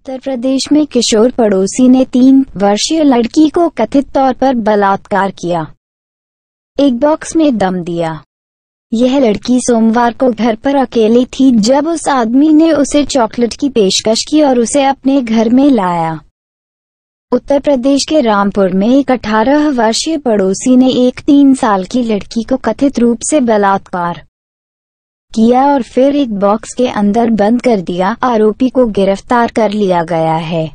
उत्तर प्रदेश में किशोर पड़ोसी ने तीन वर्षीय लड़की को कथित तौर पर बलात्कार किया एक बॉक्स में दम दिया यह लड़की सोमवार को घर पर अकेली थी जब उस आदमी ने उसे चॉकलेट की पेशकश की और उसे अपने घर में लाया उत्तर प्रदेश के रामपुर में एक अठारह वर्षीय पड़ोसी ने एक तीन साल की लड़की को कथित रूप से बलात्कार किया और फिर एक बॉक्स के अंदर बंद कर दिया आरोपी को गिरफ्तार कर लिया गया है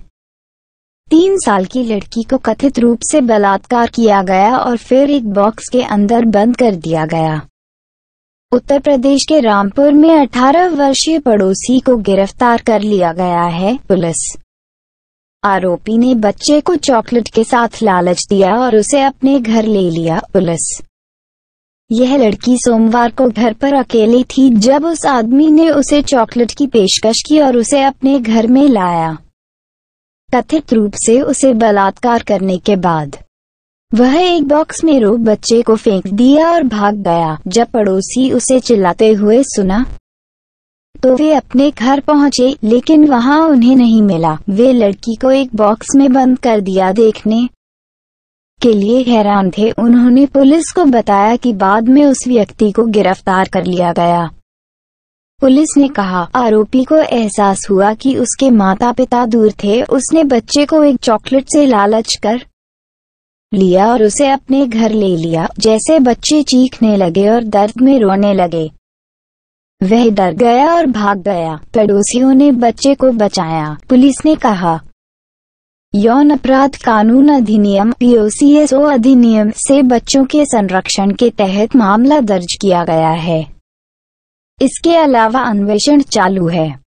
तीन साल की लड़की को कथित रूप से बलात्कार किया गया और फिर एक बॉक्स के अंदर बंद कर दिया गया उत्तर प्रदेश के रामपुर में 18 वर्षीय पड़ोसी को गिरफ्तार कर लिया गया है पुलिस आरोपी ने बच्चे को चॉकलेट के साथ लालच दिया और उसे अपने घर ले लिया पुलिस यह लड़की सोमवार को घर पर अकेली थी जब उस आदमी ने उसे चॉकलेट की पेशकश की और उसे अपने घर में लाया कथित रूप से उसे बलात्कार करने के बाद वह एक बॉक्स में रो बच्चे को फेंक दिया और भाग गया जब पड़ोसी उसे चिल्लाते हुए सुना तो वे अपने घर पहुंचे लेकिन वहां उन्हें नहीं मिला वे लड़की को एक बॉक्स में बंद कर दिया देखने के लिए हैरान थे उन्होंने पुलिस को बताया कि बाद में उस व्यक्ति को गिरफ्तार कर लिया गया पुलिस ने कहा आरोपी को एहसास हुआ कि उसके माता पिता दूर थे उसने बच्चे को एक चॉकलेट से लालच कर लिया और उसे अपने घर ले लिया जैसे बच्चे चीखने लगे और दर्द में रोने लगे वह डर गया और भाग गया पड़ोसियों ने बच्चे को बचाया पुलिस ने कहा यौन अपराध कानून अधिनियम पीओसीएसओ अधिनियम से बच्चों के संरक्षण के तहत मामला दर्ज किया गया है इसके अलावा अन्वेषण चालू है